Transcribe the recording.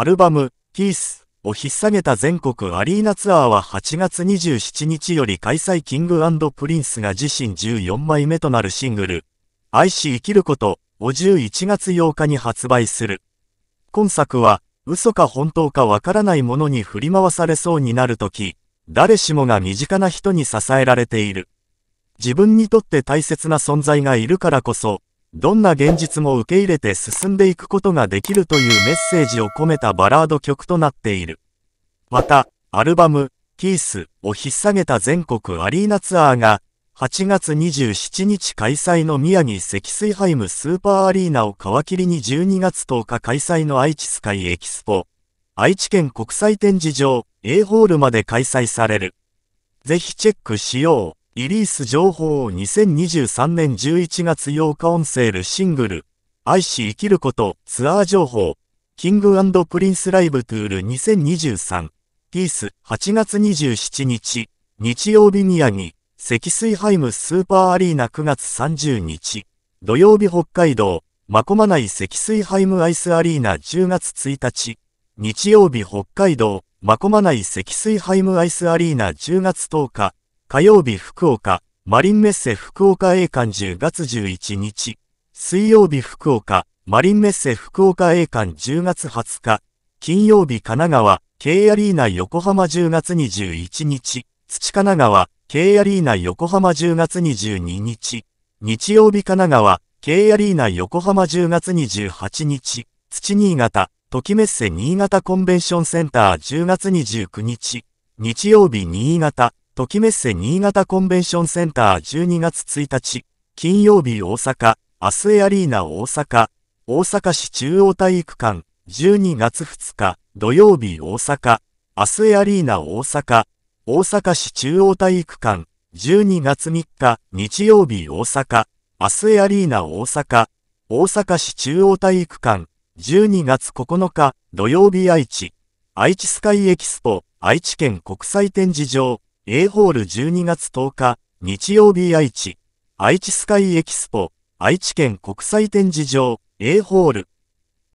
アルバム、キースを引っ提げた全国アリーナツアーは8月27日より開催キングプリンスが自身14枚目となるシングル、愛し生きることを11月8日に発売する。今作は、嘘か本当かわからないものに振り回されそうになるとき、誰しもが身近な人に支えられている。自分にとって大切な存在がいるからこそ、どんな現実も受け入れて進んでいくことができるというメッセージを込めたバラード曲となっている。また、アルバム、キースを引っ提げた全国アリーナツアーが、8月27日開催の宮城積水ハイムスーパーアリーナを皮切りに12月10日開催の愛知スカイエキスポ、愛知県国際展示場 A ホールまで開催される。ぜひチェックしよう。リリース情報を2023年11月8日音声ルシングル、愛し生きることツアー情報、キングプリンスライブトゥール2023、ピース8月27日、日曜日宮城、積水ハイムスーパーアリーナ9月30日、土曜日北海道、まこまない積水ハイムアイスアリーナ10月1日、日曜日北海道、まこまない積水ハイムアイスアリーナ10月10日、火曜日福岡、マリンメッセ福岡栄館10月11日。水曜日福岡、マリンメッセ福岡栄館10月20日。金曜日神奈川、K アリーナ横浜10月21日。土神奈川、K アリーナ横浜10月22日。日曜日神奈川、K アリーナ横浜10月28日。土新潟、時メッセ新潟コンベンションセンター10月29日。日曜日新潟、ときメッセ新潟コンベンションセンター12月1日、金曜日大阪、明日エアリーナ大阪、大阪市中央体育館、12月2日、土曜日大阪、明日エアリーナ大阪、大阪市中央体育館、12月3日、日曜日大阪、明日エアリーナ大阪、大阪市中央体育館、12月9日、土曜日愛知、愛知スカイエキスポ、愛知県国際展示場、A ホール12月10日、日曜日愛知、愛知スカイエキスポ、愛知県国際展示場、A ホール、